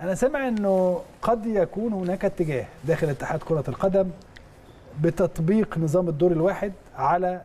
أنا سامع أنه قد يكون هناك اتجاه داخل اتحاد كرة القدم بتطبيق نظام الدور الواحد على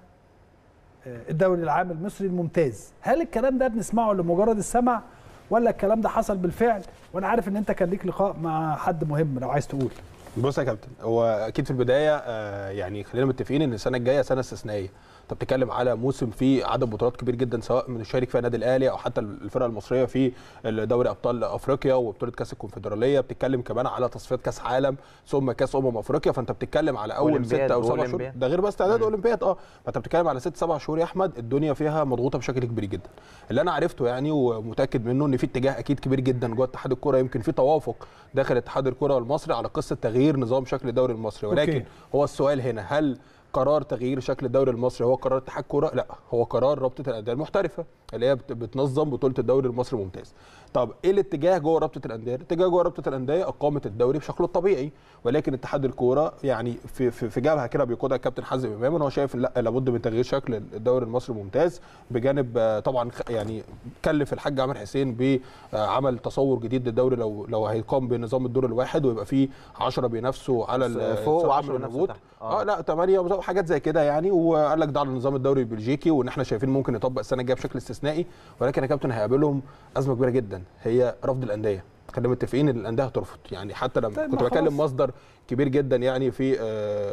آه، الدوري العام المصري الممتاز هل الكلام ده بنسمعه لمجرد السمع ولا الكلام ده حصل بالفعل وأنا عارف أن أنت كان ليك لقاء مع حد مهم لو عايز تقول بص يا كابتن هو اكيد في البدايه آه يعني خلينا متفقين ان السنه الجايه سنه استثنائيه انت بتتكلم على موسم فيه عدد بطولات كبير جدا سواء من الشارك فيها النادي الاهلي او حتى الفرقه المصريه في دوري ابطال افريقيا وبطوله كاس الكونفدراليه بتتكلم كمان على تصفيات كاس عالم ثم كاس امم افريقيا فانت بتتكلم على اول ستة او سبع شهور ده غير بس تعداد اولمبياد اه فانت بتتكلم على ست سبع شهور يا احمد الدنيا فيها مضغوطه بشكل كبير جدا اللي انا عرفته يعني ومتاكد منه ان في اتجاه اكيد كبير جدا جوه اتحاد الكوره يمكن في توافق داخل اتحاد الكوره المصري على قصه تغيير تغيير نظام شكل الدوري المصري ولكن أوكي. هو السؤال هنا هل قرار تغيير شكل الدوري المصري هو قرار اتحاد كوره لا هو قرار رابطه الانديه المحترفه اللي هي بتنظم بطوله الدوري المصري الممتاز طب ايه الاتجاه جوه رابطه الانديه الاتجاه جوه رابطه الانديه اقامه الدوري بشكله الطبيعي ولكن اتحاد الكوره يعني في في, في جبهه كده بيقودها الكابتن حازم امام هو شايف لا لابد من تغيير شكل الدوري المصري الممتاز بجانب طبعا يعني كلف الحاج عامر حسين بعمل تصور جديد للدوري لو لو هيقام بنظام الدور الواحد ويبقى فيه 10 بينافسوا على فوق و10 بينافسوا آه. اه لا 8 وحاجات زي كده يعني وقال لك ده على النظام الدوري البلجيكي وان احنا شايفين ممكن يطبق السنه الجايه بشكل استثنائي ولكن يا كابتن هيقابلهم ازمه كبيره جدا هي رفض الانديه خلينا متفقين ان الانديه هترفض يعني حتى لما طيب، كنت بكلم مصدر كبير جدا يعني في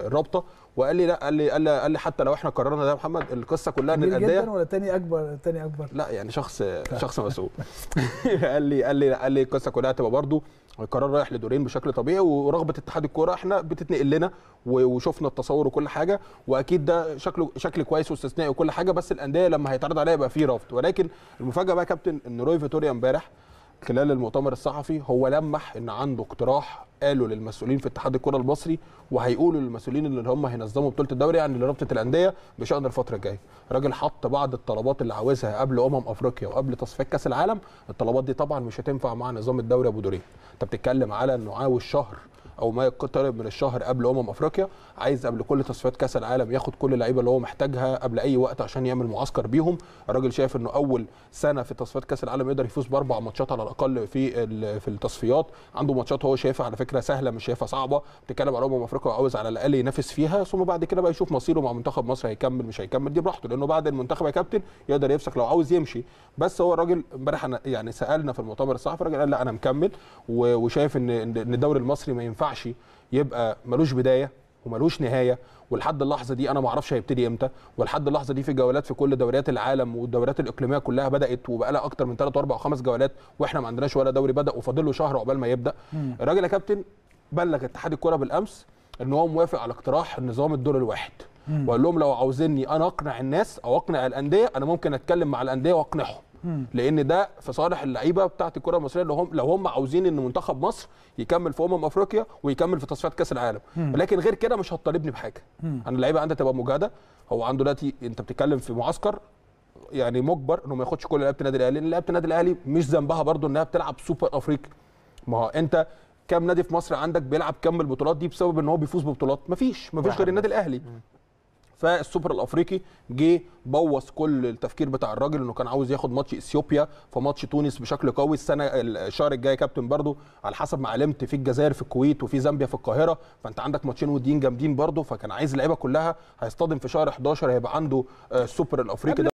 الرابطه آه، وقال لي لا قال لي قال لي, حتى لو احنا قررنا ده يا محمد القصه كلها ان الانديه جدا ولا تاني اكبر تاني اكبر لا يعني شخص طيب. شخص مسؤول قال لي قال لي لا قال لي القصه كلها هتبقى برضه القرار رايح لدورين بشكل طبيعي ورغبه اتحاد الكوره احنا بتتنقل لنا وشفنا التصور وكل حاجه واكيد ده شكله شكل كويس واستثنائي وكل حاجه بس الانديه لما هيتعرض عليها يبقى في رفض ولكن المفاجاه بقى يا كابتن ان روي فيتوريا امبارح خلال المؤتمر الصحفي هو لمح ان عنده اقتراح قالوا للمسؤولين في اتحاد الكره المصري وهيقولوا للمسؤولين اللي هم هينظموا بطوله الدوري يعني لرابطه الانديه بشان الفتره الجايه راجل حط بعض الطلبات اللي عاوزها قبل امم افريقيا وقبل تصفيات كاس العالم الطلبات دي طبعا مش هتنفع مع نظام الدوري ابو دوري انت بتتكلم على انه عاوز شهر او ما يقترب من الشهر قبل امم افريقيا عايز قبل كل تصفيات كاس العالم ياخد كل اللعيبه اللي هو محتاجها قبل اي وقت عشان يعمل معسكر بيهم الراجل شايف انه اول سنه في تصفيات كاس العالم يقدر يفوز باربع ماتشات على الاقل في في التصفيات عنده ماتشات هو شايفها على فكره سهله مش شايفها صعبه بتتكلم على امم افريقيا وعاوز على الاقل ينافس فيها ثم بعد كده بقى يشوف مصيره مع منتخب مصر هيكمل مش هيكمل دي براحته لانه بعد المنتخب يا كابتن يقدر يفسخ لو عاوز يمشي بس هو الراجل امبارح يعني سالنا في المؤتمر الصحفي الراجل قال لا انا مكمل وشايف ان الدوري المصري ما ينفعش ينفعش يبقى ملوش بدايه وملوش نهايه ولحد اللحظه دي انا ما اعرفش هيبتدي امتى ولحد اللحظه دي في جولات في كل دوريات العالم والدوريات الاقليميه كلها بدات وبقى لها اكتر من 3 واربع وخمس جولات واحنا ما عندناش ولا دوري بدا وفاضل له شهر عقبال ما يبدا الراجل يا كابتن بلغ اتحاد الكره بالامس ان هو موافق على اقتراح نظام الدور الواحد وقال لهم لو عاوزيني انا اقنع الناس او اقنع الانديه انا ممكن اتكلم مع الانديه واقنعهم لان ده في صالح اللعيبه بتاعه الكره المصريه لو هم لو هم عاوزين ان منتخب مصر يكمل في امم افريقيا ويكمل في تصفيات كاس العالم لكن غير كده مش هتطالبني بحاجه انا اللعيبه عندها تبقى مجهده هو عنده دلوقتي انت بتتكلم في معسكر يعني مجبر انه ما ياخدش كل لعيبه النادي الاهلي لان لعيبه النادي الاهلي مش ذنبها برضو انها بتلعب سوبر افريقيا ما هو انت كام نادي في مصر عندك بيلعب كم البطولات دي بسبب ان هو بيفوز ببطولات مفيش مفيش غير النادي الاهلي فالسوبر الافريقي جه بوظ كل التفكير بتاع الراجل انه كان عاوز ياخد ماتش اثيوبيا في ماتش تونس بشكل قوي السنه الشهر الجاي كابتن برضو على حسب ما علمت في الجزائر في الكويت وفي زامبيا في القاهره فانت عندك ماتشين وديين جامدين برضو فكان عايز اللعيبه كلها هيصطدم في شهر 11 هيبقى عنده آه، السوبر الافريقي